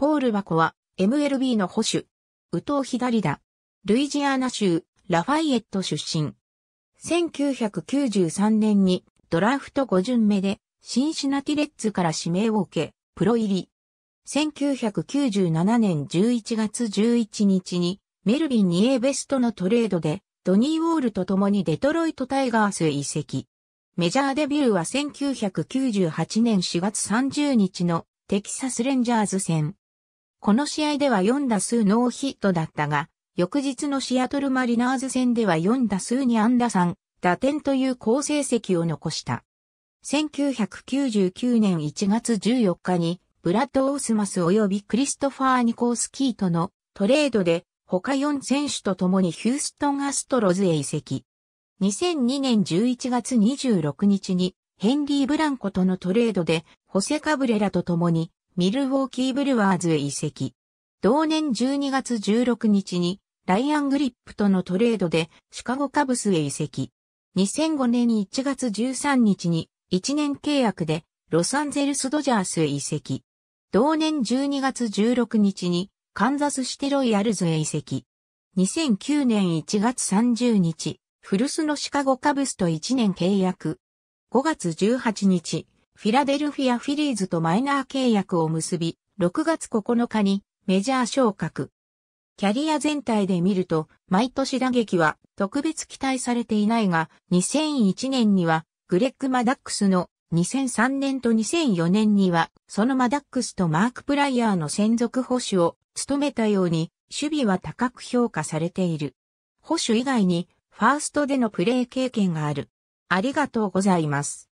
ポール・バコは MLB の保守。右投左打。ルイジアナ州ラファイエット出身。1993年にドラフト5巡目でシンシナティレッズから指名を受け、プロ入り。1997年11月11日にメルビン 2A ベストのトレードでドニー・ウォールと共にデトロイト・タイガースへ移籍。メジャーデビューは1998年4月30日のテキサス・レンジャーズ戦。この試合では4打数ノーヒットだったが、翌日のシアトルマリナーズ戦では4打数に安打3、打点という好成績を残した。1999年1月14日に、ブラッド・オースマス及びクリストファー・ニコースキーとのトレードで、他4選手と共にヒューストン・アストロズへ移籍。2002年11月26日に、ヘンリー・ブランコとのトレードで、ホセ・カブレラと共にミルウォーキーブルワーズへ移籍。同年12月16日にライアン・グリップとのトレードでシカゴカブスへ移籍。2005年1月13日に1年契約でロサンゼルスドジャースへ移籍。同年12月16日にカンザスシテロイヤルズへ移籍。2009年1月30日、フルスのシカゴカブスと1年契約。5月18日、フィラデルフィア・フィリーズとマイナー契約を結び、6月9日にメジャー昇格。キャリア全体で見ると、毎年打撃は特別期待されていないが、2001年にはグレッグ・マダックスの2003年と2004年には、そのマダックスとマーク・プライヤーの専属保守を務めたように、守備は高く評価されている。保守以外に、ファーストでのプレー経験がある。ありがとうございます。